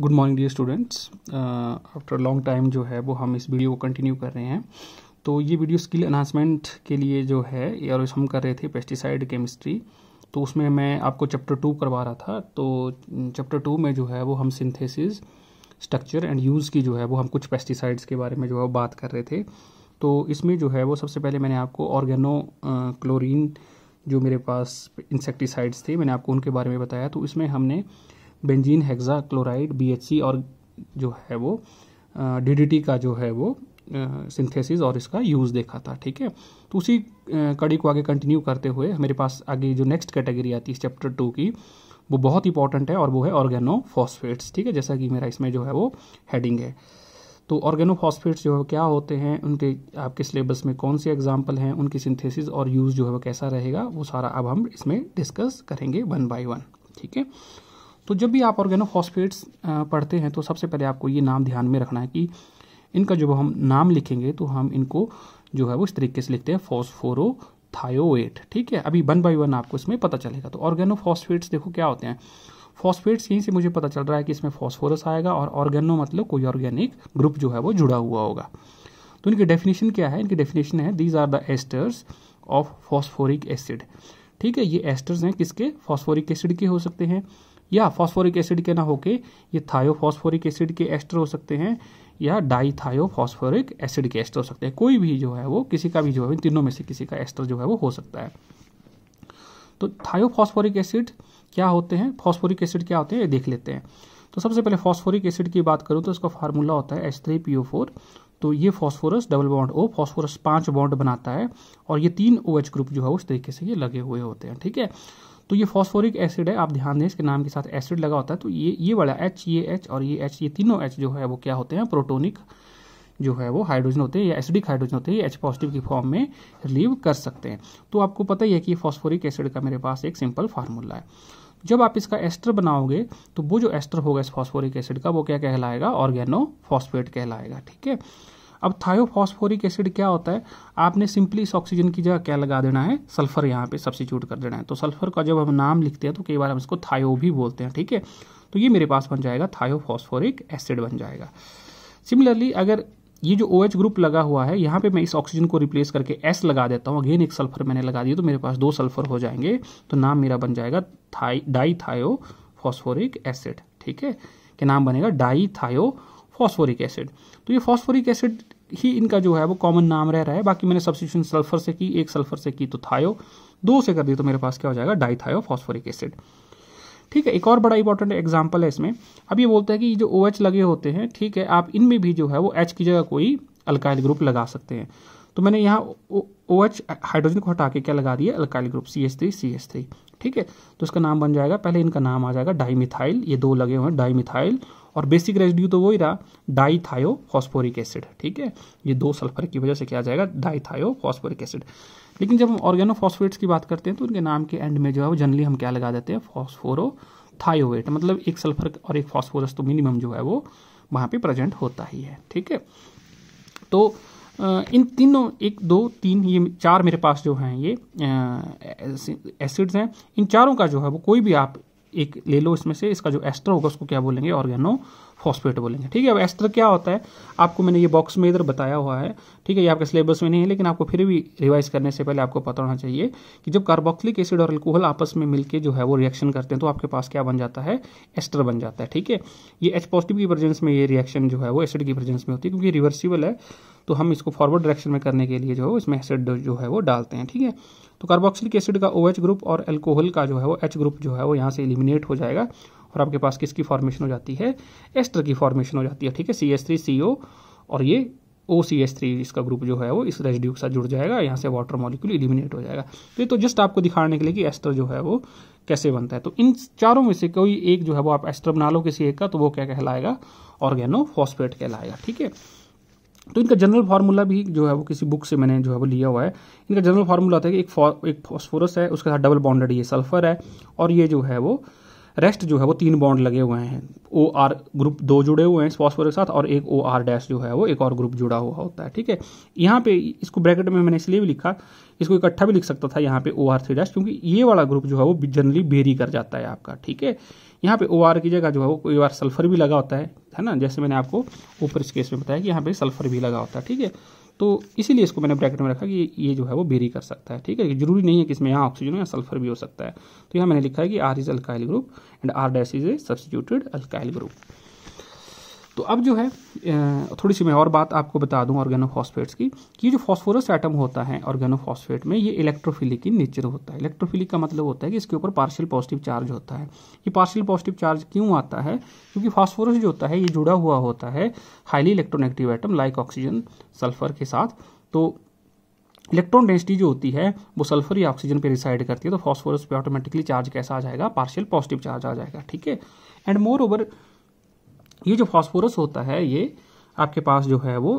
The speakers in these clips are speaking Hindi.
Good morning dear students after long time जो है वो हम इस वीडियो को कंटिन्यू कर रहे हैं तो ये वीडियो स्किल एनहांसमेंट के लिए जो है और हम कर रहे थे पेस्टिसाइड केमिस्ट्री तो उसमें मैं आपको चैप्टर टू करवा रहा था तो चैप्टर टू में जो है वो हम सिंथेसिस स्ट्रक्चर एंड यूज़ की जो है वो हम कुछ पेस्टिसाइड्स के बारे में जो है बात कर रहे थे तो इसमें जो है वो सबसे पहले मैंने आपको ऑर्गेनो क्लोरिन uh, जो मेरे पास इंसेक्टिसाइड्स थे मैंने आपको उनके बारे में बताया तो इसमें हमने बेंजीन हेक्सा क्लोराइड बी और जो है वो डीडीटी का जो है वो सिंथेसिस और इसका यूज़ देखा था ठीक है तो उसी कड़ी को आगे कंटिन्यू करते हुए मेरे पास आगे जो नेक्स्ट कैटेगरी आती है चैप्टर टू की वो बहुत इंपॉर्टेंट है और वो है ऑर्गेनोफॉस्फेट्स ठीक है जैसा कि मेरा इसमें जो है वो हेडिंग है तो ऑर्गेनोफॉस्फेट्स जो है क्या होते हैं उनके आपके सिलेबस में कौन से एग्जाम्पल हैं उनकी सिंथेसिस और यूज़ जो है वो कैसा रहेगा वो सारा अब हम इसमें डिस्कस करेंगे वन बाई वन ठीक है तो जब भी आप ऑर्गेनोफॉस्फेट्स पढ़ते हैं तो सबसे पहले आपको ये नाम ध्यान में रखना है कि इनका जब हम नाम लिखेंगे तो हम इनको जो है वो इस तरीके से लिखते हैं फॉस्फोरो थायोएट ठीक है अभी वन बाई वन आपको इसमें पता चलेगा तो ऑर्गेनोफॉस्फेट्स देखो क्या होते हैं फॉस्फेट्स यहीं से मुझे पता चल रहा है कि इसमें फॉस्फोरस आएगा और ऑर्गेनो मतलब कोई ऑर्गेनिक ग्रुप जो है वो जुड़ा हुआ होगा तो इनकी डेफिनेशन क्या है इनकी डेफिनेशन है these are the esters of phosphoric acid ठीक है ये एस्टर्स हैं किसके फॉस्फोरिक एसिड के हो सकते हैं या फॉस्फोरिक एसिड के ना होके ये थायोफॉस्फोरिक एसिड के एस्टर हो सकते हैं या डाईथायोफॉस्फोरिक एसिड के एस्टर हो सकते हैं कोई भी जो है वो किसी का भी जो है तीनों में से किसी का एस्टर जो है वो हो सकता है तो थायोफॉस्फोरिक एसिड क्या होते हैं फॉस्फोरिक एसिड क्या होते हैं ये देख लेते हैं तो सबसे पहले फॉस्फोरिक एसिड की बात करूँ तो इसका फार्मूला होता है एच थ्री फोर तो ये phosphorus double bond O phosphorus पांच बॉन्ड बनाता है और ये तीन ओ OH एच ग्रुप जो है उस तरीके से ये लगे हुए होते हैं ठीक है तो ये फॉस्फोरिक एसिड है आप ध्यान दें इसके नाम के साथ एसिड लगा होता है तो ये ये वाला एच ये एच और ये एच ये तीनों एच जो है वो क्या होते हैं प्रोटोनिक जो है वो हाइड्रोजन होते हैं या एसिडिक हाइड्रोजन होते हैं ये एच पॉजिटिव की फॉर्म में रिलीव कर सकते हैं तो आपको पता ही है कि फॉस्फोरिक एसिड का मेरे पास एक सिंपल फार्मूला है जब आप इसका एस्टर बनाओगे तो वो जो एस्टर होगा इस फॉस्फोरिक एसिड का वो क्या कहलाएगा ऑर्गेनो फॉस्फेट कहलाएगा ठीक है अब थायोफॉस्फोरिक एसिड क्या होता है आपने सिंपली इस ऑक्सीजन की जगह क्या लगा देना है सल्फर यहाँ पे सब्सिट्यूट कर देना है तो सल्फर का जब हम नाम लिखते हैं तो कई बार हम इसको थायो भी बोलते हैं ठीक है तो ये मेरे पास बन जाएगा थायोफॉस्फोरिक एसिड बन जाएगा सिमिलरली अगर ये जो ओ OH ग्रुप लगा हुआ है यहाँ पे मैं इस ऑक्सीजन को रिप्लेस करके एस लगा देता हूँ अगेन एक सल्फर मैंने लगा दिया तो मेरे पास दो सल्फर हो जाएंगे तो नाम मेरा बन जाएगा thio di thio phosphoric acid ठीक है क्या नाम बनेगा डाई थायो फॉस्फोरिक एसिड तो ये फॉस्फोरिक एसिड ही इनका जो है वो कॉमन नाम रह रहा है बाकी मैंने सब्सिट्यूशन सल्फर से की एक सल्फर से की तो थायो दो से कर दी तो मेरे पास क्या हो जाएगा डाई थायो फॉस्फोरिक एसिड ठीक है एक और बड़ा इंपॉर्टेंट एग्जाम्पल है इसमें अब ये बोलता है कि जो ओ OH लगे होते हैं ठीक है आप इनमें भी जो है वो एच की जगह कोई अल्काइल ग्रुप लगा सकते हैं तो मैंने यहाँ ओ एच हाइड्रोजन को हटा के क्या लगा दिया alkyl group C S three C S three ठीक है तो इसका नाम बन जाएगा पहले इनका नाम आ जाएगा डाईमिथाइल ये दो लगे हुए हैं डाईमिथाइल और बेसिक रेजिड्यू तो वही रहा डाईथायो फॉस्फोरिक एसिड ठीक है ये दो सल्फर की वजह से क्या जाएगा डाईथायो फॉस्फोरिक एसिड लेकिन जब हम ऑर्गेनोफॉस्फेट्स की बात करते हैं तो उनके नाम के एंड में जो है वो जनरली हम क्या लगा देते हैं फॉस्फोरो थायोवेट मतलब एक सल्फर और एक फॉस्फोरस तो मिनिमम जो है वो वहाँ पर प्रेजेंट होता ही है ठीक है तो इन तीनों एक दो तीन ये चार मेरे पास जो हैं ये एसिड्स हैं इन चारों का जो है वो कोई भी आप एक ले लो इसमें से इसका जो एस्टर होगा उसको क्या बोलेंगे ऑर्गेनो फॉस्फेट बोलेंगे ठीक है अब एस्टर क्या होता है आपको मैंने ये बॉक्स में इधर बताया हुआ है ठीक है ये आपके सिलेबस में नहीं है लेकिन आपको फिर भी रिवाइज करने से पहले आपको पता होना चाहिए कि जब कार्बोक्लिक एसिड और अल्कोहल आपस में मिलके जो है वो रिएक्शन करते हैं तो आपके पास क्या बन जाता है एस्टर बन जाता है ठीक है ये एच पॉजिटिव की प्रेजेंस में ये रिएक्शन जो है वो एसिड की प्रेजेंस में होती है क्योंकि रिवर्सिबल है तो हम इसको फॉरवर्ड डायरेक्शन में करने के लिए जो है इसमें एसिड जो है वो डालते हैं ठीक है तो कार्बोक्सिलिक एसिड का ओ OH ग्रुप और एल्कोहल का जो है वो एच ग्रुप जो है वो यहाँ से इलिमिनेट हो जाएगा और आपके पास किसकी फॉर्मेशन हो जाती है एस्टर की फॉर्मेशन हो जाती है ठीक है सी एस थ्री सी ओ और ये ओ सी एस थ्री इसका ग्रुप जो है वो इस रेजिड्यू के साथ जुड़ जाएगा यहाँ से वाटर मॉलिक्यूल इलिमिनेट हो जाएगा तो ये तो जस्ट आपको दिखाने के लिए कि एस्टर जो है वो कैसे बनता है तो इन चारों में से कोई एक जो है वो आप एस्टर बना लो किसी एक का तो वो क्या कहलाएगा ऑर्गेनो फॉस्फेट कहलाएगा ठीक है तो इनका जनरल फार्मूला भी जो है वो किसी बुक से मैंने जो है वो लिया हुआ है इनका जनरल फार्मूला था कि एक एक फॉस्फोरस है उसके साथ डबल बॉन्डेड ये सल्फर है और ये जो है वो रेस्ट जो है वो तीन बॉन्ड लगे हुए हैं ओ आर ग्रुप दो जुड़े हुए हैं फॉस्फोरस के साथ और एक ओ आर डैश जो है वो एक और ग्रुप जुड़ा हुआ होता है ठीक है यहाँ पे इसको ब्रैकेट में मैंने इसलिए भी लिखा इसको इकट्ठा भी लिख सकता था यहाँ पे ओ आर थ्री डैश क्योंकि ये वाला ग्रुप जो है वो जनरली बेरी कर जाता है आपका ठीक है यहाँ पे ओ आर की जगह जो है वो कई आर सल्फर भी लगा होता है है ना जैसे मैंने आपको ऊपर इस केस में बताया कि यहाँ पे सल्फर भी लगा होता है ठीक है तो इसीलिए इसको मैंने ब्रैकेट में रखा कि ये जो है वो बेरी कर सकता है ठीक है जरूरी नहीं है कि इसमें यहाँ ऑक्सीजन या सल्फर भी हो सकता है तो यहाँ मैंने लिखा है कि R is alkyl group and R dash is a substituted alkyl group तो अब जो है थोड़ी सी मैं और बात आपको बता दूं ऑर्गेनोफॉस्फेट्स की कि जो फॉस्फोरस एटम होता है ऑर्गेनोफॉस्फेट में ये इलेक्ट्रोफिलिक इन नेचर होता है इलेक्ट्रोफिलिक का मतलब होता है कि इसके ऊपर पार्शियल पॉजिटिव चार्ज होता है ये पार्शियल पॉजिटिव चार्ज क्यों आता है क्योंकि फॉस्फोरस जो होता है ये जुड़ा हुआ होता है highly electronegative item like oxygen sulphur के साथ तो इलेक्ट्रॉन डेंसिटी जो होती है वो सल्फर या ऑक्सीजन पे रिसाइड करती है तो फॉस्फोरस पे ऑटोमेटिकली चार्ज कैसा आ जाएगा पार्शियल पॉजिटिव चार्ज आ जाएगा ठीक है एंड मोर ओवर ये जो फॉस्फोरस होता है ये आपके पास जो है वो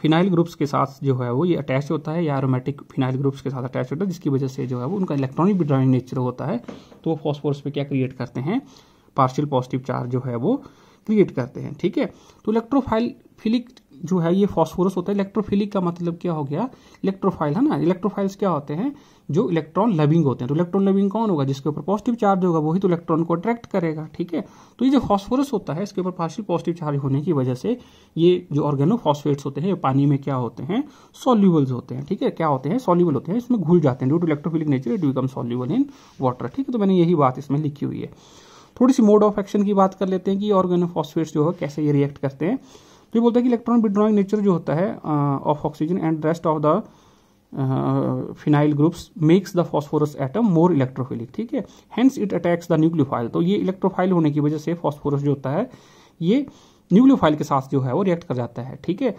फिनाइल ग्रुप्स के साथ जो है वो ये अटैच होता है या एरोमेटिक फिनाइल ग्रुप्स के साथ अटैच होता है जिसकी वजह से जो है वो उनका इलेक्ट्रॉनिक विड्रॉइंग नेचर होता है तो वो फॉस्फोरस पे क्या क्रिएट करते हैं पार्शियल पॉजिटिव चार्ज जो है वो क्रिएट करते हैं ठीक है तो इलेक्ट्रोफाइल इलेक्ट्रोफिलिक जो है ये फॉस्फोरस होता है इलेक्ट्रोफिलिक का मतलब क्या हो गया इलेक्ट्रोफाइल है ना इलेक्ट्रोफाइल्स क्या होते हैं जो इलेक्ट्रॉन लविंग होते हैं तो इलेक्ट्रॉन लविंग कौन होगा जिसके ऊपर पॉजिटिव चार्ज होगा वही तो इलेक्ट्रॉन को अट्रैक्ट करेगा ठीक है तो ये जो फॉस्फोरस होता है इसके ऊपर पार्शियल पॉजिटिव चार्ज होने की वजह से ये जो ऑर्गेनोफॉस्फेट्स होते हैं पानी में क्या होते हैं सॉल्यूबल्स होते हैं ठीक है क्या होते हैं सॉल्यूबल होते हैं इसमें घुल जाते हैं due to electrophilic nature it become soluble in water ठीक है तो मैंने यही बात इसमें लिखी हुई है थोड़ी सी मोड ऑफ एक्शन की बात कर लेते हैं कि ऑर्गेनोफॉस्फेट्स जो है कैसे ये रिएक्ट करते हैं फिर बोलता है कि इलेक्ट्रॉन विड्रॉइंग नेचर जो होता है of oxygen and rest of the phenyl groups makes the phosphorus atom more electrophilic ठीक है hence it attacks the nucleophile तो ये इलेक्ट्रोफाइल होने की वजह से फॉस्फोरस जो होता है ये न्यूक्लियोफाइल के साथ जो है वो रिएक्ट कर जाता है ठीक है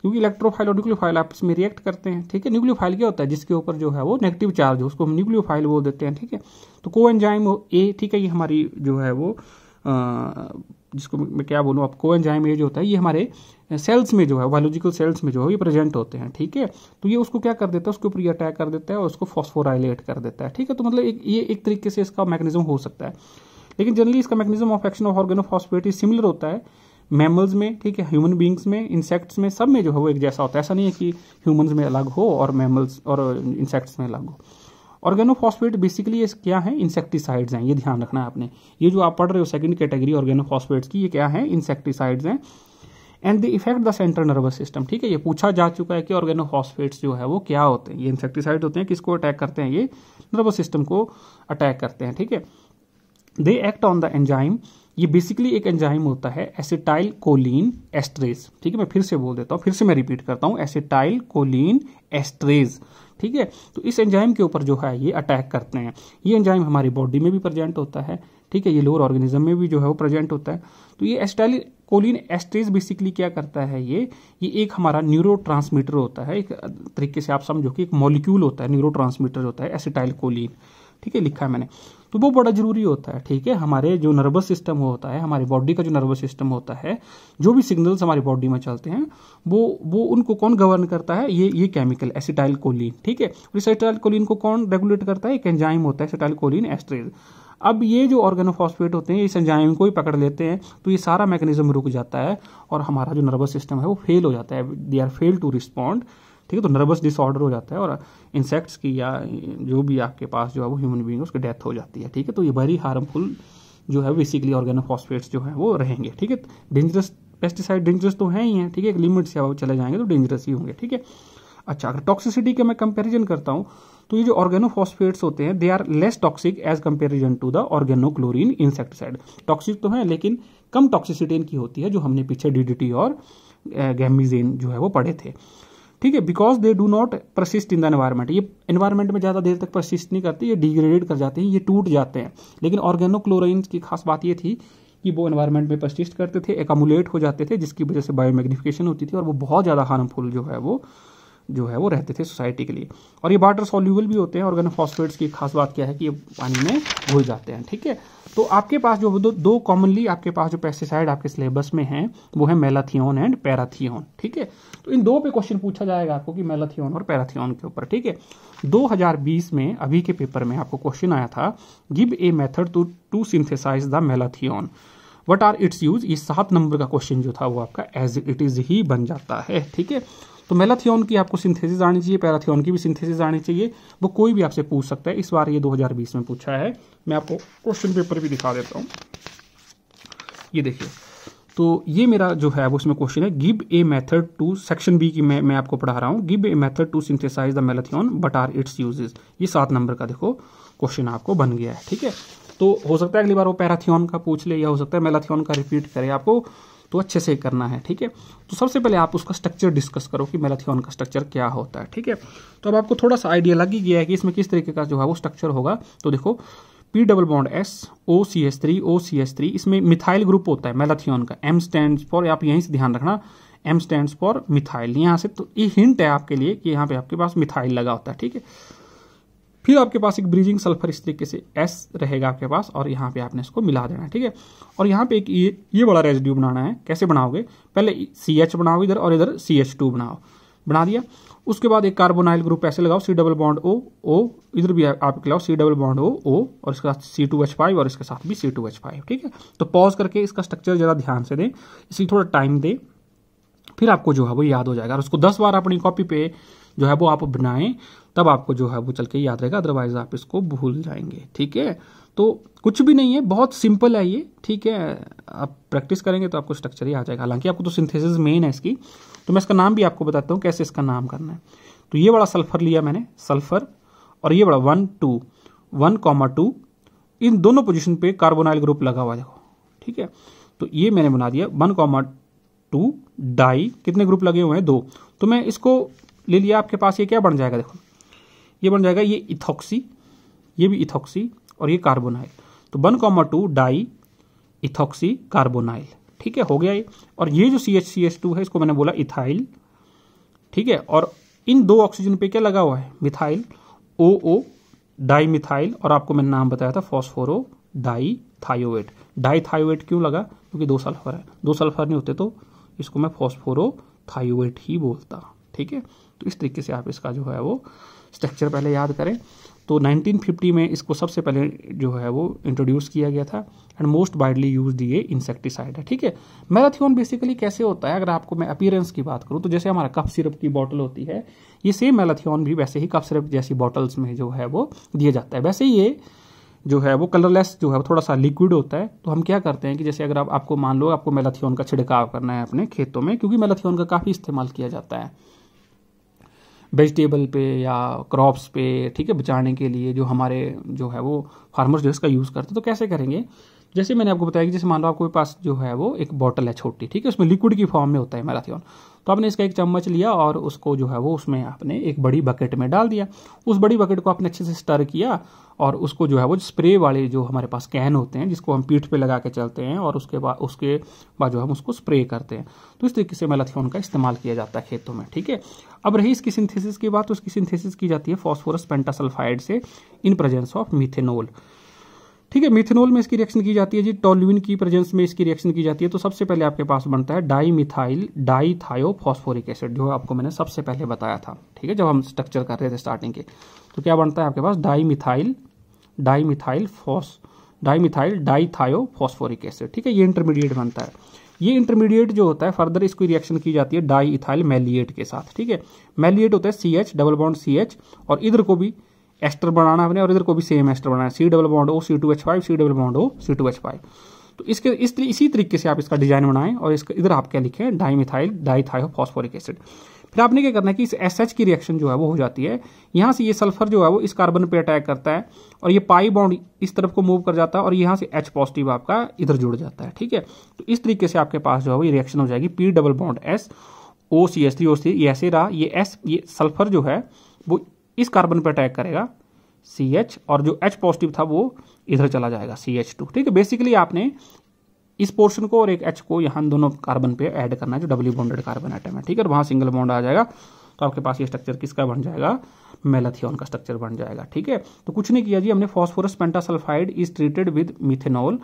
क्योंकि इलेक्ट्रोफाइल और न्यूक्लियोफाइल आपस में रिएक्ट करते हैं ठीक है न्यूक्लियोफाइल क्या होता है जिसके ऊपर जो है वो नेगेटिव चार्ज हो उसको हम न्यूक्लियोफाइल बोल देते हैं ठीक है तो को एंजाइम ए ठीक है ये हमारी जो है वो uh, जिसको मैं क्या बोलूँ को एंजाइम ये जो होता है ये हमारे सेल्स में जो है बायोलॉजिकल सेल्स में जो है ये प्रेजेंट होते हैं ठीक है तो ये उसको क्या कर देता है उसके ऊपर ये अटैक कर देता है और उसको फॉस्फोराइलेट कर देता है ठीक है तो मतलब एक ये एक तरीके से इसका मैकेनिज्म हो सकता है लेकिन जनरली इसका mechanism of action of organophosphate is similar होता है मैमल्स में ठीक है ह्यूमन बींग्स में इंसेक्ट्स में सब में जो है वो एक जैसा होता है ऐसा नहीं है कि ह्यूमन्स में अलग हो और मैमल्स और इंसेक्ट्स में अलग हो ऑर्गेनोफॉस्फेट बेसिकली ये क्या है इंसेक्टिसाइड्स हैं ये ध्यान रखना है आपने ये जो आप पढ़ रहे हो सेकंड कैटेगरी ऑर्गेनोफॉस्फेट्स की ये क्या है इंसेक्टिसाइड्स हैं and the effect the central nervous system ठीक है ये पूछा जा चुका है कि ऑर्गेनोफॉस्फेट्स जो है वो क्या होते हैं ये इंसेक्टिसाइड होते हैं किसको अटैक करते हैं ये नर्वस सिस्टम को अटैक करते हैं ठीक है they act on the enzyme ये बेसिकली एक एंजाइम होता है एसिटाइल कोलिन एस्ट्रेज ठीक है मैं फिर से बोल देता हूँ फिर से मैं रिपीट करता हूँ एसिटाइल कोलिन एस्ट्रेज ठीक है तो इस एंजाइम के ऊपर जो है ये अटैक करते हैं ये एंजाइम हमारी बॉडी में भी प्रेजेंट होता है ठीक है ये लोअर ऑर्गेनिज्म में भी जो है वो प्रेजेंट होता है तो ये एस्टाइल कोलिन एस्ट्रेज बेसिकली क्या करता है ये ये एक हमारा न्यूरो होता है एक तरीके से आप समझो कि एक मॉलिक्यूल होता है न्यूरो होता है एसिटाइल कोलिन ठीक है लिखा है मैंने तो वो बड़ा ज़रूरी होता है ठीक है हमारे जो नर्वस सिस्टम होता है हमारी बॉडी का जो नर्वस सिस्टम होता है जो भी सिग्नल्स हमारी बॉडी में चलते हैं वो वो उनको कौन गवर्न करता है ये ये केमिकल एसिटाइल कोलिन ठीक है एसिटाइल कोलिन को कौन रेगुलेट करता है एक एंजाइम होता है एसिटाइल कोलिन एस्ट्रेज अब ये जो ऑर्गेनोफॉस्फेट होते हैं इस एंजाइम को ही पकड़ लेते हैं तो ये सारा मैकेनिज्म रुक जाता है और हमारा जो नर्वस सिस्टम है वो फेल हो जाता है they are fail to respond ठीक है तो नर्वस डिसऑर्डर हो जाता है और इंसेक्ट्स की या जो भी आपके पास जो है वो ह्यूमन बींग उसकी डेथ हो जाती है ठीक है तो ये वेरी हार्मफुल जो है बेसिकली ऑर्गेनोफॉस्फेट्स जो है वो रहेंगे ठीक है डेंजरस पेस्टिसाइड डेंजरस तो है ही है ठीक है लिमिट से आप चले जाएंगे तो डेंजरस ही होंगे ठीक है अच्छा अगर टॉक्सिसिटी का मैं कंपेरिजन करता हूँ तो ये जो ऑर्गेनोफॉस्फेट्स होते हैं they are less toxic as comparison to the organochlorine insecticide toxic तो है लेकिन कम टॉक्सिसिटी इनकी होती है जो हमने पीछे डीडीटी और गैमिजेन जो है वो पढ़े थे ठीक है because they do not persist in the environment ये एनवायरमेंट में ज़्यादा देर तक प्रसिस्ट नहीं करते ये डिग्रेडेड कर जाते हैं ये टूट जाते हैं लेकिन ऑर्गेनोक्लोराइन की खास बात ये थी कि वो एनवायरमेंट में प्रसिस्ट करते थे एकामुलेट हो जाते थे जिसकी वजह से बायोमैग्निफिकेशन होती थी और वो बहुत ज़्यादा हार्मफुल जो है वो जो है वो रहते थे सोसाइटी के लिए और ये वाटर सोल्यूबल भी होते हैं ऑर्गेनोफॉस्फेट्स की खास बात क्या है कि ये पानी में घुल जाते हैं ठीक है तो आपके पास जो दो, दो कॉमनली आपके पास जो पेस्टिसाइड आपके सिलेबस में हैं वो है मेलाथियोन एंड पैराथियोन ठीक है तो इन दो पे क्वेश्चन पूछा जाएगा आपको कि मेलाथियोन और पैराथियोन के ऊपर ठीक है 2020 में अभी के पेपर में आपको क्वेश्चन आया था give a method to to synthesise the malathion what are its use ये सात नंबर का क्वेश्चन जो था वो आपका एज इट इज ही बन जाता है ठीक है तो मेलाथियोन की आपको सिंथेसिस आनी चाहिए पैराथियोन की भी सिंथेसिस आनी चाहिए वो कोई भी आपसे पूछ सकता है इस बार ये 2020 में पूछा है मैं आपको क्वेश्चन पेपर भी दिखा देता हूँ ये देखिए तो ये मेरा जो है वो इसमें क्वेश्चन है give a method to section B की मैं मैं आपको पढ़ा रहा हूँ give a method to synthesise the malathion but are its usages ये सात नंबर का देखो क्वेश्चन आपको बन गया है ठीक है तो हो सकता है अगली बार वो पैराथियोन का पूछ ले या हो सकता है मेलाथियोन का रिपीट करे आपको तो अच्छे से करना है ठीक है तो सबसे पहले आप उसका स्ट्रक्चर डिस्कस करो कि मैराथियन का स्ट्रक्चर क्या होता है ठीक है तो अब आपको थोड़ा सा आइडिया लग ही गया है कि इसमें किस तरीके का जो है वो स्ट्रक्चर होगा तो देखो P double bond S O C S three O C S three इसमें मिथाइल ग्रुप होता है मैलाथियन का एम स्टैंड फॉर आप यहीं से ध्यान रखना एम स्टैंड फॉर मिथाइल यहाँ से तो ये हिंट है आपके लिए कि यहाँ पे आपके पास मिथाइल लगा होता है ठीक है फिर आपके पास एक ब्रीजिंग सल्फर इस तरीके से एस रहेगा आपके पास और यहाँ पे आपने इसको मिला देना ठीक है और यहाँ पे एक ये ये बड़ा रेजिड्यू बनाना है कैसे बनाओगे पहले सी एच बनाओ इधर और इधर सी एच टू बनाओ बना दिया उसके बाद एक कार्बोनाइल ग्रुप ऐसे लगाओ सी डबल बॉन्ड ओ ओ इधर भी आप लगाओ सी डबल बॉन्ड ओ ओ और इसके साथ सी टू एच फाइव और इसके साथ भी सी टू एच फाइव ठीक है तो पॉज करके इसका स्ट्रक्चर ज़रा ध्यान से दें इसलिए थोड़ा टाइम दें फिर आपको जो है वो याद हो जाएगा और उसको दस बार अपनी कॉपी पे जो है वो आप बनाएं तब आपको जो है वो चल के याद रहेगा अदरवाइज आप इसको भूल जाएंगे ठीक है तो कुछ भी नहीं है बहुत सिंपल है ये ठीक है आप प्रैक्टिस करेंगे तो आपको स्ट्रक्चर ही आ जाएगा हालांकि आपको तो सिंथेसिस मेन है इसकी तो मैं इसका नाम भी आपको बताता हूँ कैसे इसका नाम करना है तो ये बड़ा सल्फर लिया मैंने सल्फर और ये बड़ा one two one comma two इन दोनों पोजिशन पर कार्बोनाइल ग्रुप लगा हुआ देखो ठीक है तो ये मैंने बना दिया वन कॉमा टू डाई कितने ग्रुप लगे हुए हैं दो तो मैं इसको ले लिया आपके पास ये क्या बन जाएगा देखो ये बन जाएगा ये इथॉक्सी ये भी इथॉक्सी और ये कार्बोनाइल तो one comma two di ethoxy carbonyl ठीक है हो गया ये और ये जो C H C H two है इसको मैंने बोला इथाइल ठीक है और इन दो ऑक्सीजन पे क्या लगा हुआ है methyl O O di methyl और आपको मैंने नाम बताया था फॉस्फोरो डाई थायोवेट डाई थायोवेट क्यों लगा क्योंकि दो सल्फर है दो सल्फर नहीं होते तो इसको मैं फॉस्फोरो थायोवेट ही बोलता ठीक है तो इस तरीके से आप इसका जो है वो स्ट्रक्चर पहले याद करें तो 1950 में इसको सबसे पहले जो है वो इंट्रोड्यूस किया गया था एंड मोस्ट वाइडली यूज ये इंसेक्टिसाइड है ठीक है मैराथियन बेसिकली कैसे होता है अगर आपको मैं अपीयरेंस की बात करूँ तो जैसे हमारा कप सिरप की बॉटल होती है ये सेम मैराथियन भी वैसे ही कप सिरप जैसी बॉटल्स में जो है वो दिया जाता है वैसे ये जो है वो कलरलेस जो है वो थोड़ा सा लिक्विड होता है तो हम क्या करते हैं कि जैसे अगर आप आपको मान लो आपको मेलाथियन का छिड़काव करना है अपने खेतों में क्योंकि मेलाथियन का काफ़ी इस्तेमाल किया जाता है वेजिटेबल पे या क्रॉप्स पे ठीक है बचाने के लिए जो हमारे जो है वो फार्मर्स जो इसका यूज़ करते तो कैसे करेंगे जैसे मैंने आपको बताया कि जैसे मान लो आपके पास जो है वो एक बॉटल है छोटी ठीक है उसमें लिक्विड की फॉर्म में होता है मैराथियन तो आपने इसका एक चम्मच लिया और उसको जो है वो उसमें आपने एक बड़ी बकेट में डाल दिया उस बड़ी बकेट को आपने अच्छे से स्टर किया और उसको जो है वो स्प्रे वाले जो हमारे पास कैन होते हैं जिसको हम पीठ पे लगा के चलते हैं और उसके बाद उसके बाद जो हम उसको स्प्रे करते हैं तो इस तरीके से मैलाथियन का इस्तेमाल किया जाता है खेतों में ठीक है अब रही इसकी सिंथेसिस की बात तो उसकी सिंथेसिस की जाती है फॉस्फोरस पेंटासल्फाइड से इन प्रेजेंस ऑफ मिथेनोल ठीक है मिथेनॉल में इसकी रिएक्शन की जाती है जी टोल्यून की प्रेजेंस में इसकी रिएक्शन की जाती है तो सबसे पहले आपके पास बनता है di methyl di phosphoric acid जो आपको मैंने सबसे पहले बताया था ठीक है जब हम स्ट्रक्चर कर रहे थे स्टार्टिंग के तो क्या बनता है आपके पास di methyl di methyl phos di methyl di phosphoric acid ठीक है ये इंटरमीडिएट बनता है ये इंटरमीडिएट जो होता है फर्दर इसकी रिएक्शन की जाती है डाई इथाइल मेलिएट के साथ ठीक है मैलिएट होता है C H double bond C H और इधर को भी एस्टर बनाना आपने और इधर को भी सेम एस्टर बनाना C double bond O C two H five C double bond O C two H five तो इसके इस इसी तरीके से आप इसका डिजाइन बनाएं और इसका इधर आप क्या लिखें डाई मिथाइल डाई एसिड फिर आपने क्या करना है कि इस एस एच की रिएक्शन जो है वो हो जाती है यहाँ से ये सल्फर जो है वो इस कार्बन पे अटैक करता है और ये पाई बाउंड इस तरफ को मूव कर जाता है और यहाँ से एच पॉजिटिव आपका इधर जुड़ जाता है ठीक है तो इस तरीके से आपके पास जो है वो ये रिएक्शन हो जाएगी P double bond S O C S three O C ये ऐसे रहा ये एस ये सल्फर जो है वो इस कार्बन पर अटैक करेगा सी एच और जो एच पॉजिटिव था वो इधर चला जाएगा सी एच टू ठीक है बेसिकली आपने इस पोर्शन को और एक एच को यहाँ दोनों कार्बन पे ऐड करना है जो डब्ल्यू बॉन्डेड कार्बन आइटम है ठीक है वहाँ सिंगल बॉन्ड आ जाएगा तो आपके पास ये स्ट्रक्चर किसका बन जाएगा मेलाथियन का स्ट्रक्चर बन जाएगा ठीक है तो कुछ नहीं किया जी हमने phosphorus pentasulphide is treated with methanol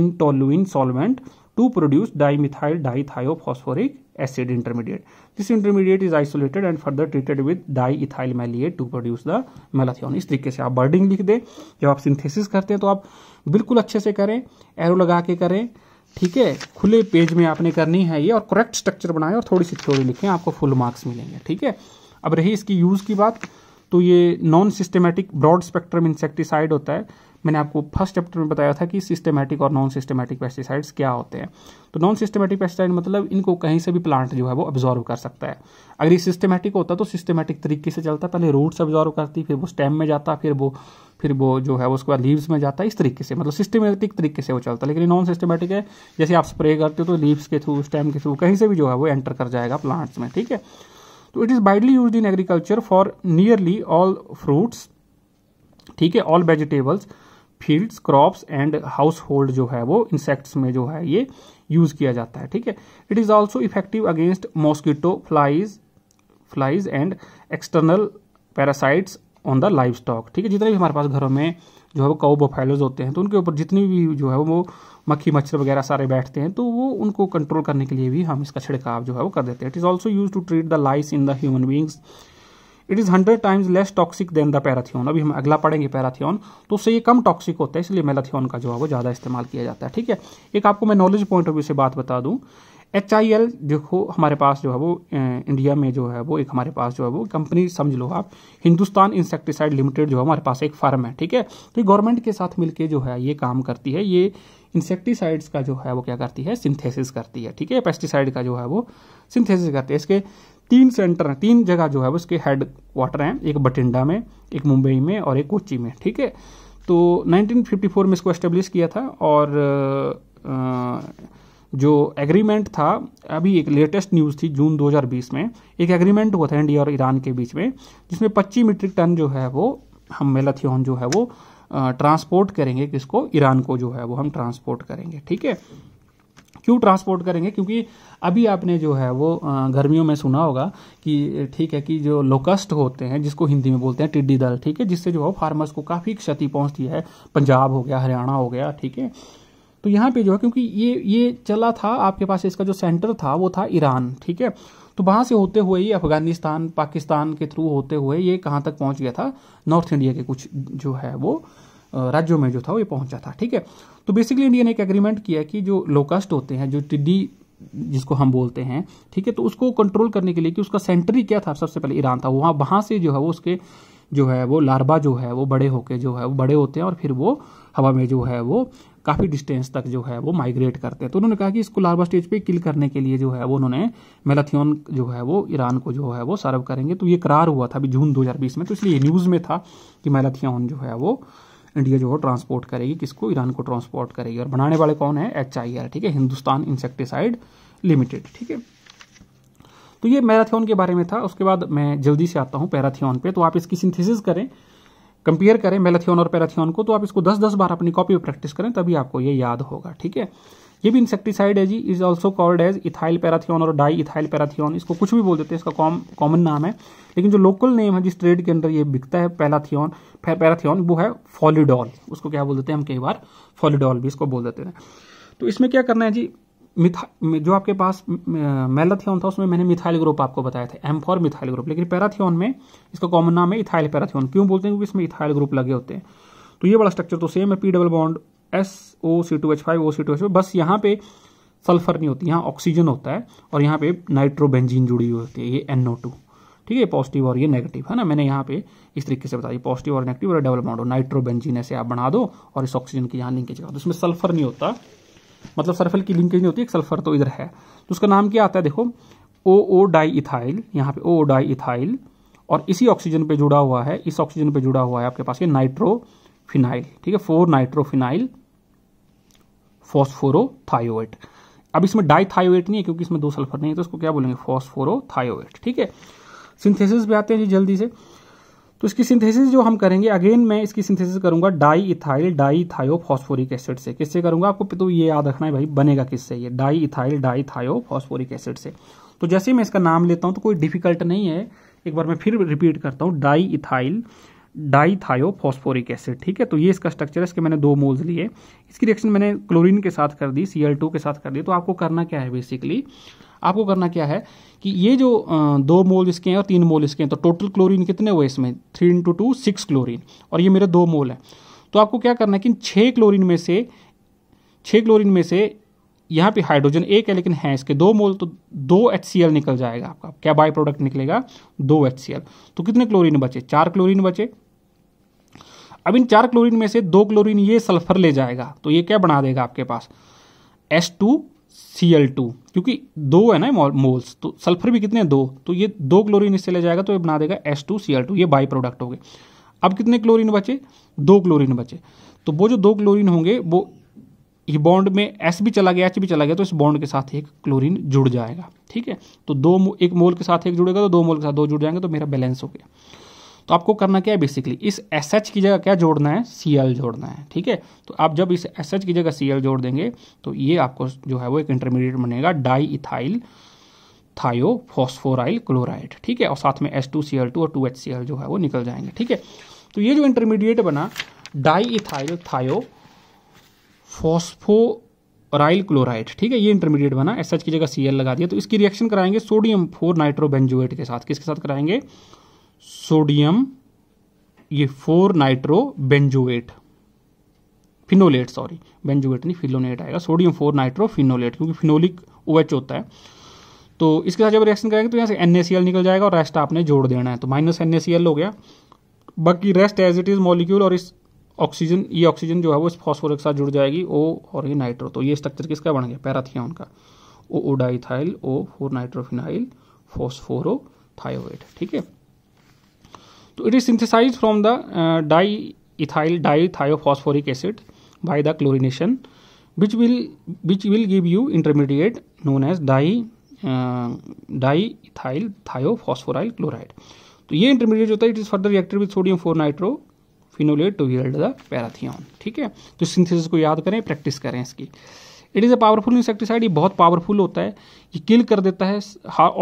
in toluene solvent to produce dimethyl phosphoric acid intermediate. This intermediate is isolated and further treated with diethyl maliate to produce the malathion. इस तरीके से आप बर्डिंग लिख दें जब आप सिंथेसिस करते हैं तो आप बिल्कुल अच्छे से करें एरो लगा के करें ठीक है खुले पेज में आपने करनी है ये और करेक्ट स्ट्रक्चर बनाएं और थोड़ी सी थ्योरी लिखें आपको फुल मार्क्स मिलेंगे ठीक है अब रही इसकी यूज़ की बात तो ये non systemic broad spectrum insecticide होता है मैंने आपको फर्स्ट चैप्टर में बताया था कि सिस्टमेटिक और नॉन सिस्टमेटिक पेस्टिसाइड्स क्या होते हैं तो नॉन सिस्टमेटिक पेस्टिसाइड मतलब इनको कहीं से भी प्लांट जो है वो ऑब्जॉर्व कर सकता है अगर ये सिस्टमेटिक होता तो सिस्टमेटिक तरीके से चलता पहले रूट्स ऑब्जॉर्व करती फिर वो स्टेम में जाता फिर वो फिर वो जो है उसके बाद लीव्स में जाता है इस तरीके से मतलब सिस्टमेटिक तरीके से वो चलता लेकिन नॉन सिस्टमेटिक है जैसे आप स्प्रे करते हो तो लीव्स के थ्रू स्टेम के थ्रू कहीं से भी जो है वो एंटर कर जाएगा प्लांट्स में ठीक है तो it is widely use in agriculture for nearly all fruits ठीक है all vegetables fields crops and household जो है वो इंसेक्ट्स में जो है ये यूज़ किया जाता है ठीक है it is also effective against mosquito flies flies and external parasites on the livestock ठीक है जितने भी हमारे पास घरों में जो है वो कौ बोफाइलोज होते हैं तो उनके ऊपर जितनी भी जो है वो मक्खी मच्छर वगैरह सारे बैठते हैं तो वो उनको कंट्रोल करने के लिए भी हम इसका छिड़काव जो है वो कर देते हैं it is also use to treat the lice in the human beings it is hundred times less toxic than the parathion अभी हम अगला पढ़ेंगे पैराथियन तो उससे ये कम टॉक्सिक होता है इसलिए मेलाथियन का जो है वो ज़्यादा इस्तेमाल किया जाता है ठीक है एक आपको मैं नॉलेज पॉइंट ऑफ व्यू से बात बता दूँ एच आई एल देखो हमारे पास जो है वो इंडिया में जो है वो एक हमारे पास जो है वो कंपनी समझ लो आप हिंदुस्तान इंसेक्टिसाइड लिमिटेड जो है हमारे पास एक फर्म है ठीक है तो ये गवर्नमेंट के साथ मिलकर जो है ये काम करती है ये इंसेक्टिसाइड्स का जो है वो क्या करती है सिंथेसिस करती है ठीक है पेस्टिसाइड का जो है वो सिंथेसिस करती है इसके तीन सेंटर हैं तीन जगह जो है उसके हेड क्वार्टर हैं एक बठिंडा में एक मुंबई में और एक कोची में ठीक है तो 1954 में इसको एस्टेब्लिश किया था और जो एग्रीमेंट था अभी एक लेटेस्ट न्यूज़ थी जून 2020 में एक एग्रीमेंट हुआ था इंडिया और ईरान के बीच में जिसमें 25 मीट्रिक टन जो है वो हम मेलाथियन जो है वो ट्रांसपोर्ट करेंगे किसको ईरान को जो है वो हम ट्रांसपोर्ट करेंगे ठीक है क्यों ट्रांसपोर्ट करेंगे क्योंकि अभी आपने जो है वो गर्मियों में सुना होगा कि ठीक है कि जो लोकस्ट होते हैं जिसको हिंदी में बोलते हैं टिड्डी दल ठीक है जिससे जो है फार्मर्स को काफ़ी क्षति पहुंचती है पंजाब हो गया हरियाणा हो गया ठीक है तो यहाँ पे जो है क्योंकि ये ये चला था आपके पास इसका जो सेंटर था वो था ईरान ठीक है तो वहाँ से होते हुए ही अफगानिस्तान पाकिस्तान के थ्रू होते हुए ये कहाँ तक पहुँच गया था नॉर्थ इंडिया के कुछ जो है वो राज्यों में जो था वो पहुंचा था ठीक है तो बेसिकली इंडिया ने एक एग्रीमेंट किया कि जो लोकस्ट होते हैं जो टिड्डी जिसको हम बोलते हैं ठीक है तो उसको कंट्रोल करने के लिए कि उसका सेंटरी क्या था सबसे पहले ईरान था वहाँ वहाँ से जो है वो उसके जो है वो लार्बा जो है वो बड़े होके जो है वो बड़े होते हैं और फिर वो हवा में जो है वो काफ़ी डिस्टेंस तक जो है वो माइग्रेट करते हैं तो उन्होंने कहा कि इसको लार्वा स्टेज पे किल करने के लिए जो है वो उन्होंने मेलाथियन जो है वो ईरान को जो है वो सर्व करेंगे तो ये करार हुआ था अभी जून 2020 में तो इसलिए न्यूज़ में था कि मेलाथियन जो है वो इंडिया जो है ट्रांसपोर्ट करेगी किसको ईरान को ट्रांसपोर्ट करेगी और बनाने वाले कौन है एच आई आर ठीक है हिंदुस्तान इंसेक्टिसाइड लिमिटेड ठीक है तो ये मैराथन के बारे में था उसके बाद मैं जल्दी से आता हूँ पैराथियन पे तो आप इसकी सिंथेसिस करें कंपेयर करें मैराथियन और पैराथियन को तो आप इसको 10-10 बार अपनी कॉपी में प्रैक्टिस करें तभी आपको ये याद होगा ठीक है ये भी इंसेक्टिसाइड है जी is also called as ethyl parathion और डाई इथाइल पैराथियन इसको कुछ भी बोल देते हैं इसका कॉमन नाम है लेकिन जो लोकल नेम है जिस ट्रेड के अंदर ये बिकता है पैराथियन पैराथियन वो है फॉलीडॉल उसको क्या बोल देते हैं हम कई बार फॉलीडॉल भी इसको बोल देते हैं तो इसमें क्या करना है जी मिथा जो आपके पास मेलाथियन था उसमें मैंने मिथाइल ग्रुप आपको बताया था एम फॉर मिथाइल ग्रुप लेकिन पैराथियन में इसका कॉमन नाम है इथाइल पैराथियन क्यों बोलते हैं क्योंकि इसमें इथाइल ग्रुप लगे होते हैं तो ये बड़ा स्ट्रक्चर तो सेम है P double bond S O C two H five O C two H five बस यहाँ पे सल्फर नहीं होती यहाँ ऑक्सीजन होता है और यहाँ पे नाइट्रोबेंजीन जुड़ी हुई होती है ये एन ओ टू ठीक है पॉजिटिव और ये नेगेटिव है ना मैंने यहाँ पे इस तरीके से बताया पॉजिटिव और नेगेटिव और डबल बॉन्ड हो नाइट्रोबेंजीन ऐसे आप बना दो और इस ऑक्सीजन की यहाँ लिंकेज करा दो इसमें सल्फर नहीं होता मतलब सल्फर की लिंकेज नहीं होती सल्फर तो इधर है तो उसका नाम क्या आता है देखो ओ ओ डाई इथाइल यहाँ पे ओ डाई इथाइल और इसी ऑक्सीजन पे जुड़ा हुआ है इस ऑक्सीजन पे जुड़ा हुआ है आपके पास ये नाइट्रोफिनाइल ठीक है फोर नाइट्रोफिनाइल फॉस्फोरोथायोएट अब इसमें डाईथायोएट नहीं है क्योंकि इसमें दो सल्फर नहीं है तो इसको क्या बोलेंगे फॉस्फोरोथायोएट ठीक है सिंथेसिस पे आते हैं जी जल्दी से तो इसकी सिंथेसिस जो हम करेंगे अगेन मैं इसकी सिंथेसिस करूंगा di ethyl di thio phosphoric acid से किससे करूंगा आपको तो ये याद रखना है भाई बनेगा किससे ये di ethyl di thio phosphoric acid से तो जैसे ही मैं इसका नाम लेता हूँ तो कोई डिफिकल्ट नहीं है एक बार मैं फिर रिपीट करता हूँ डाई इथाइल डाइथायोफॉस्फोरिक एसिड ठीक है तो ये इसका स्ट्रक्चर है इसके मैंने दो मोल्स लिए इसकी रिएक्शन मैंने क्लोरीन के साथ कर दी सी के साथ कर दी तो आपको करना क्या है बेसिकली आपको करना क्या है कि ये जो दो मोल इसके हैं और तीन मोल इसके हैं तो टोटल क्लोरीन कितने हुए इसमें three into two six chlorine और ये मेरे दो मोल है तो आपको क्या करना है कि छः क्लोरीन में से छः क्लोरीन में से यहाँ पे हाइड्रोजन एक है लेकिन है इसके दो मोल तो दो एच निकल जाएगा आपका क्या बाय प्रोडक्ट निकलेगा दो एच तो कितने क्लोरीन बचे चार क्लोरीन बचे अब इन चार क्लोरीन में से दो क्लोरीन ये सल्फर ले जाएगा तो ये क्या बना देगा आपके पास S two C L two क्योंकि दो है ना मोल्स तो सल्फर भी कितने दो तो ये दो क्लोरीन इससे ले जाएगा तो ये बना देगा S two C L two ये बाई प्रोडक्ट हो गए अब कितने क्लोरीन बचे दो क्लोरीन बचे तो वो जो दो क्लोरीन होंगे वो ये बॉन्ड में एस भी चला गया एच भी चला गया तो इस बॉन्ड के साथ एक क्लोरीन जुड़ जाएगा ठीक है तो दो एक मोल के साथ एक जुड़ेगा तो दो मोल के साथ दो जुड़ जाएंगे तो मेरा बैलेंस हो गया तो आपको करना क्या है बेसिकली इस एस एच की जगह क्या जोड़ना है सी एल जोड़ना है ठीक है तो आप जब इस एस एच की जगह सी एल जोड़ देंगे तो ये आपको जो है वो एक इंटरमीडिएट बनेगा डाई इथाइल फॉस्फोराइल क्लोराइड ठीक है और साथ में S two C L two और टू एच सी एल जो है वो निकल जाएंगे ठीक है तो ये जो इंटरमीडिएट बना di ethyl thio phosphoryl chloride ठीक है ये इंटरमीडिएट बना एस की जगह सी लगा दिया तो इसकी रिएक्शन कराएंगे सोडियम फोर नाइट्रोबेंजुएट के साथ किसके साथ कराएंगे सोडियम ये फोर नाइट्रोबेंजुएट फिनोलेट सॉरी बेंजुएट नहीं फिनोलेट आएगा सोडियम फोर नाइट्रोफिनोलेट क्योंकि फिनोलिक ओ OH होता है तो इसके साथ जब रिएक्शन करेंगे तो यहाँ से एन निकल जाएगा और रेस्ट आपने जोड़ देना है तो माइनस एन हो गया बाकी rest as it is molecule और इस ऑक्सीजन ये ऑक्सीजन जो है वो इस फॉस्फोरस के साथ जुड़ जाएगी ओ और ये नाइट्रो तो ये स्ट्रक्चर किसका बन गया पैराथियन का ओ ओडाइथाइल ओ फोर नाइट्रोफिनाइल थायोइड ठीक है तो it is synthesize from the di ethyl di thiophosphoric acid by the chlorination which will which will give you intermediate known as di di ethyl thiophosphoryl chloride तो ये इंटरमीडिएट जो होता है it is further reacted with sodium four nitro phenolate to yield the parathion ठीक है तो सिंथेसिस को याद करें प्रैक्टिस करें इसकी it is a powerful insecticide ये बहुत पावरफुल होता है ये किल कर देता है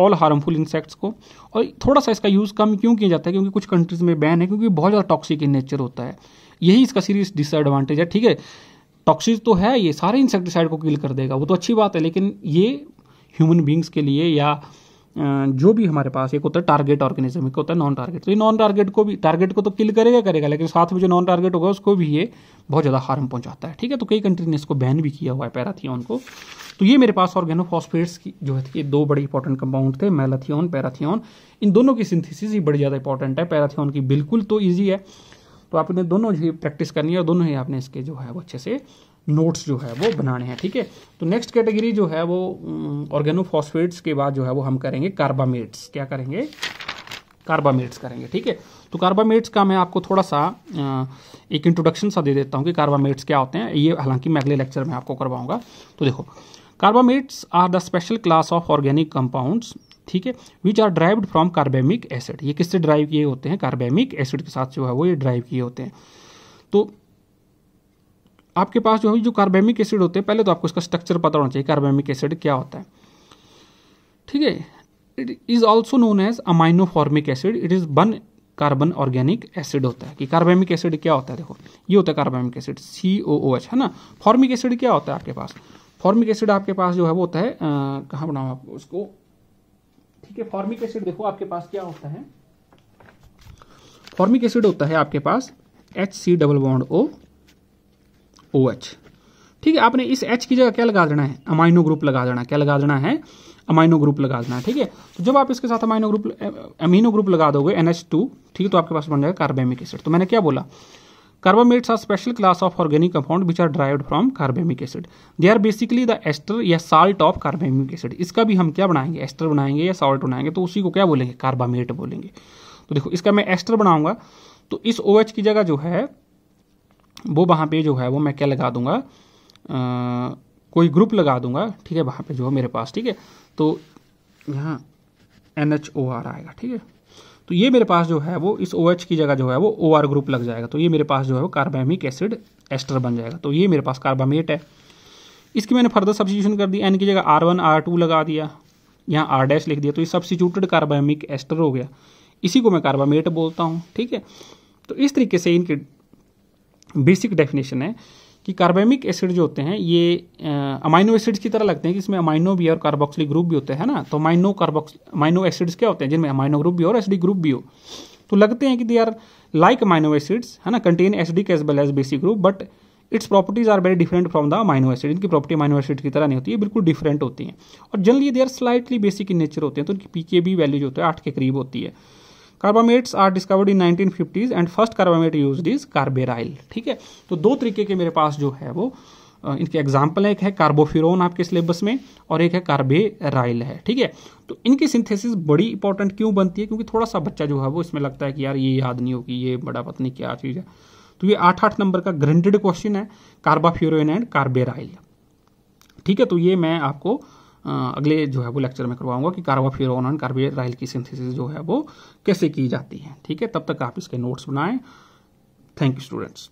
ऑल हार्मफुल इंसेक्ट्स को और थोड़ा सा इसका यूज़ कम क्यों किया जाता है क्योंकि कुछ कंट्रीज़ में बैन है क्योंकि बहुत ज़्यादा टॉक्सिक इन नेचर होता है यही इसका सीरियस डिसएडवांटेज है ठीक है टॉक्सिक तो है ये सारे इंसेक्टिसाइड को किल कर देगा वो तो अच्छी बात है लेकिन ये ह्यूमन बींग्स के लिए या जो भी हमारे पास एक होता है टारगेट ऑर्गेनिज्म एक होता है नॉन टारगेट तो ये नॉन टारगेट को भी टारगेट को तो किल करेगा करेगा लेकिन साथ में जो नॉन टारगेट होगा उसको भी ये बहुत ज़्यादा हार्म पहुंचाता है ठीक है तो कई कंट्री ने इसको बैन भी किया हुआ है पैराथियन को तो ये मेरे पास ऑर्गेनोफॉस्फेट्स की जो है ये दो बड़े इंपॉर्टेंट कंपाउंड थे मैलाथियन पैराथियन इन दोनों की सिंथिसिस ही बड़ी ज़्यादा इंपॉर्टेंट है पैराथियन की बिल्कुल तो ईजी है तो आपने दोनों ही प्रैक्टिस करनी है और दोनों ही आपने इसके जो है वो अच्छे से नोट्स जो है वो बनाने हैं ठीक है तो नेक्स्ट कैटेगरी जो है वो ऑर्गेनोफॉस्फेट्स के बाद जो है वो हम करेंगे कार्बामेट्स क्या करेंगे कार्बामेट्स करेंगे ठीक है तो कार्बामेट्स का मैं आपको थोड़ा सा एक इंट्रोडक्शन सा दे देता हूँ कि कार्बामेट्स क्या होते हैं ये हालांकि मैं अगले लेक्चर में आपको करवाऊंगा तो देखो carbamates are the special class of organic compounds ठीक है which are derived from carbamic acid ये किससे ड्राइव किए होते हैं कार्बेमिक एसिड के साथ जो है वो ये ड्राइव किए होते हैं तो आपके पास जो है जो कार्बेमिक एसिड होते हैं पहले तो आपको इसका स्ट्रक्चर पता होना चाहिए कार्बेमिक एसिड क्या होता है ठीक है it is also known as aminoformic acid it is one carbon organic acid होता है कि कार्बेमिक एसिड क्या होता है देखो ये होता है कार्बेमिक एसिड सी ओ ओ एच है ना फॉर्मिक एसिड क्या होता है आपके पास फॉर्मिक एसिड आपके पास जो है वो होता है कहाँ बनाओ आप उसको ठीक है फॉर्मिक एसिड देखो आपके पास क्या होता है फॉर्मिक एसिड होता है आपके पास H C double bond O O H ठीक है आपने इस एच की जगह क्या लगा देना है अमाइनो ग्रुप लगा देना क्या लगा देना है अमाइनो ग्रुप लगा देना है ठीक है तो जब आप इसके साथ अमाइनो ग्रुप अमीनो ग्रुप लगा दोगे एन एच टू ठीक है तो आपके पास बन जाएगा कार्बेमिक एसिड तो मैंने क्या बोला carbamates are special class of organic compound which are derived from carbamic acid they are basically the ester या साल्ट ऑफ कार्बेमिक एसिड इसका भी हम क्या बनाएंगे एस्टर बनाएंगे या साल्ट बनाएंगे तो उसी को क्या बोलेंगे कार्बामेट बोलेंगे तो देखो इसका मैं एस्टर बनाऊंगा तो इस ओ OH की जगह जो है वो वहाँ पे जो है वो मैं क्या लगा दूंगा आ, कोई ग्रुप लगा दूंगा ठीक है वहाँ पे जो है मेरे पास ठीक है तो यहाँ एन एच ओ आर आएगा ठीक है तो ये मेरे पास जो है वो इस ओ OH की जगह जो है वो ओ आर ग्रुप लग जाएगा तो ये मेरे पास जो है वो कार्बामिक एसिड एस्टर बन जाएगा तो ये मेरे पास कार्बामेट है इसकी मैंने फर्दर सब्सिट्यूशन कर दी एन की जगह आर वन आर टू लगा दिया यहाँ आर डैश लिख दिया तो ये सब्सिट्यूटेड कार्बामिक एस्टर हो गया इसी को मैं कार्बामेट बोलता हूँ ठीक है तो इस तरीके से इनके बेसिक डेफिनेशन है कि कार्बेमिक एसिड जो होते हैं ये अमाइनो एसिड्स की तरह लगते हैं कि इसमें अमाइनो भी और कार्बोक्सिलिक ग्रुप भी होते हैं ना तो अमाइनो कार्बोक्स अमाइनो एसिड्स क्या होते हैं जिनमें अमाइनो ग्रुप भी हो और एसडी ग्रुप भी हो तो लगते हैं कि they are like amino acids है ना contain acidic as well as basic group but its properties are very different from the amino acid इनकी प्रॉपर्टी अमाइनो एसिड की तरह नहीं होती है बिल्कुल डिफरेंट होती हैं और generally they are slightly basic in nature होते हैं तो उनकी पी वैल्यू जो होता है आठ के करीब होती है carbamates are discovered in 1950s and first carbamate use is carbaryl ठीक है तो दो तरीके के मेरे पास जो है वो इनके एग्जाम्पल एक है कार्बोफिरोन आपके सिलेबस में और एक है कार्बेराइल है ठीक है तो इनकी सिंथेसिस बड़ी इंपॉर्टेंट क्यों बनती है क्योंकि थोड़ा सा बच्चा जो है वो इसमें लगता है कि यार ये याद नहीं होगी ये बड़ा पता नहीं क्या चीज़ है तो ये आठ आठ नंबर का ग्रंटेड क्वेश्चन है कार्बाफ्यूरोन एंड कार्बेराइल ठीक है तो ये मैं आपको अगले जो है वो लेक्चर में करवाऊंगा कि कार्बाफेरोन और कार्बेराइल की सिंथेसिस जो है वो कैसे की जाती है ठीक है तब तक आप इसके नोट्स बनाएं थैंक यू स्टूडेंट्स